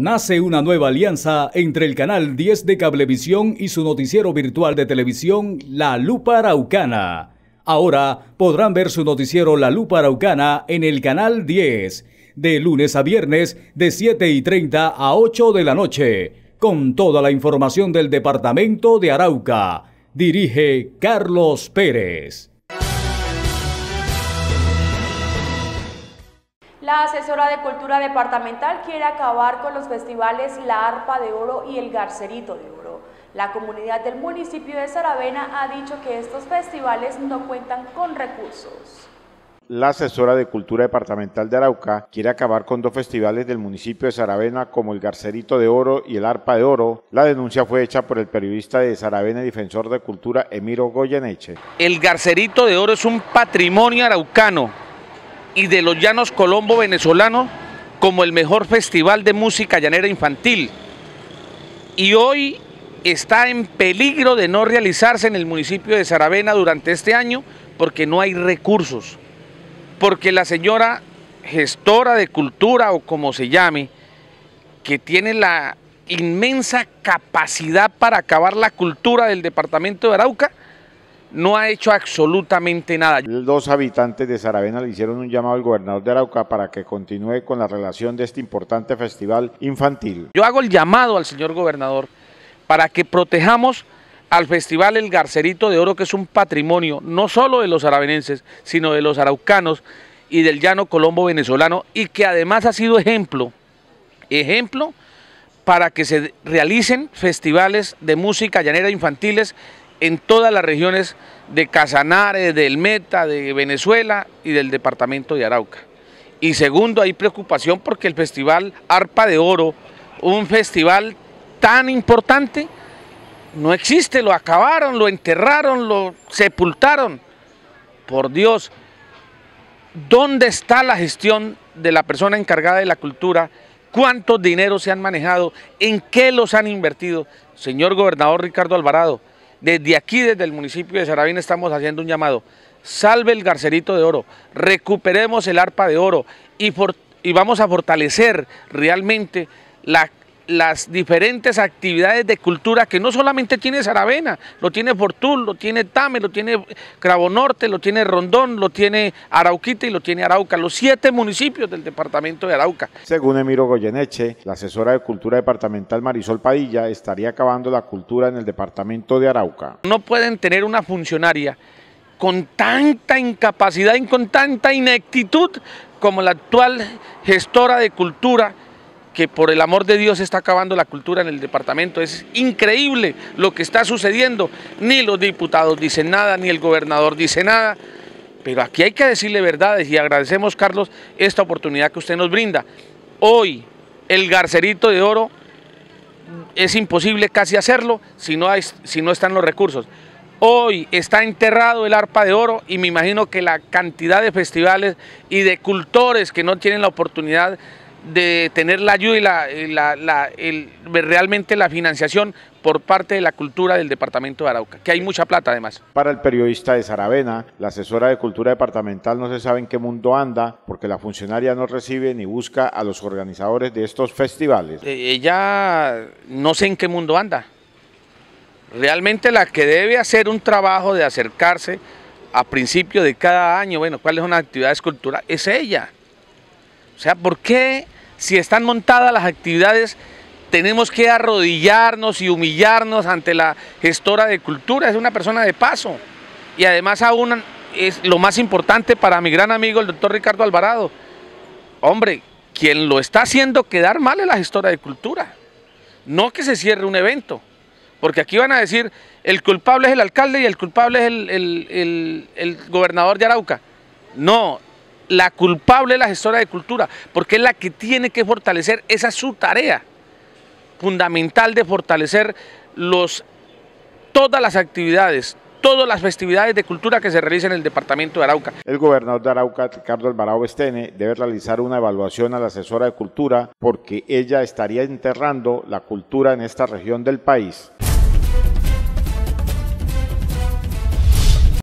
Nace una nueva alianza entre el canal 10 de Cablevisión y su noticiero virtual de televisión La Lupa Araucana. Ahora podrán ver su noticiero La Lupa Araucana en el canal 10, de lunes a viernes de 7 y 30 a 8 de la noche, con toda la información del departamento de Arauca. Dirige Carlos Pérez. La asesora de Cultura Departamental quiere acabar con los festivales La Arpa de Oro y El Garcerito de Oro. La comunidad del municipio de Saravena ha dicho que estos festivales no cuentan con recursos la asesora de Cultura Departamental de Arauca quiere acabar con dos festivales del municipio de Saravena como el Garcerito de Oro y el Arpa de Oro. La denuncia fue hecha por el periodista de Saravena y defensor de cultura Emiro Goyeneche. El Garcerito de Oro es un patrimonio araucano y de los llanos colombo Venezolano como el mejor festival de música llanera infantil. Y hoy está en peligro de no realizarse en el municipio de Saravena durante este año porque no hay recursos, porque la señora gestora de cultura o como se llame, que tiene la inmensa capacidad para acabar la cultura del departamento de Arauca, no ha hecho absolutamente nada. Los habitantes de Saravena le hicieron un llamado al gobernador de Arauca para que continúe con la relación de este importante festival infantil. Yo hago el llamado al señor gobernador para que protejamos al festival El Garcerito de Oro, que es un patrimonio no solo de los aravenenses, sino de los araucanos y del llano colombo venezolano, y que además ha sido ejemplo, ejemplo para que se realicen festivales de música llanera infantiles en todas las regiones de Casanares, del Meta, de Venezuela y del departamento de Arauca. Y segundo, hay preocupación porque el festival Arpa de Oro, un festival tan importante, no existe, lo acabaron, lo enterraron, lo sepultaron. Por Dios, ¿dónde está la gestión de la persona encargada de la cultura? ¿Cuántos dineros se han manejado? ¿En qué los han invertido? Señor gobernador Ricardo Alvarado, desde aquí, desde el municipio de Sarabina, estamos haciendo un llamado. Salve el garcerito de oro, recuperemos el arpa de oro y, y vamos a fortalecer realmente la las diferentes actividades de cultura que no solamente tiene Saravena, lo tiene Fortul, lo tiene Tame, lo tiene Cravo Norte, lo tiene Rondón, lo tiene Arauquita y lo tiene Arauca, los siete municipios del departamento de Arauca. Según Emiro Goyeneche, la asesora de cultura departamental Marisol Padilla estaría acabando la cultura en el departamento de Arauca. No pueden tener una funcionaria con tanta incapacidad y con tanta ineptitud como la actual gestora de cultura que por el amor de Dios está acabando la cultura en el departamento. Es increíble lo que está sucediendo. Ni los diputados dicen nada, ni el gobernador dice nada. Pero aquí hay que decirle verdades y agradecemos, Carlos, esta oportunidad que usted nos brinda. Hoy, el garcerito de oro es imposible casi hacerlo si no, hay, si no están los recursos. Hoy está enterrado el arpa de oro y me imagino que la cantidad de festivales y de cultores que no tienen la oportunidad de tener la ayuda y, la, eh, realmente la financiación por parte de la cultura del departamento de Arauca, que hay mucha plata además. Para el periodista de Saravena, la asesora de cultura departamental no se sabe en qué mundo anda, porque la funcionaria no recibe ni busca a los organizadores de estos festivales. Eh, ella no sé en qué mundo anda. Realmente la que debe hacer un trabajo de acercarse a principio de cada año, bueno, cuáles son las actividades culturales, es ella. O sea, ¿por qué si están montadas las actividades, tenemos que arrodillarnos y humillarnos ante la gestora de cultura, es una persona de paso. Y además aún es lo más importante para mi gran amigo el doctor Ricardo Alvarado. Hombre, quien lo está haciendo quedar mal es la gestora de cultura. No que se cierre un evento, porque aquí van a decir, el culpable es el alcalde y el culpable es el, el gobernador de Arauca. No, la culpable es la gestora de cultura, porque es la que tiene que fortalecer, esa es su tarea fundamental de fortalecer los, todas las actividades, todas las festividades de cultura que se realizan en el departamento de Arauca. El gobernador de Arauca, Ricardo Alvarado Estene, debe realizar una evaluación a la asesora de cultura porque ella estaría enterrando la cultura en esta región del país.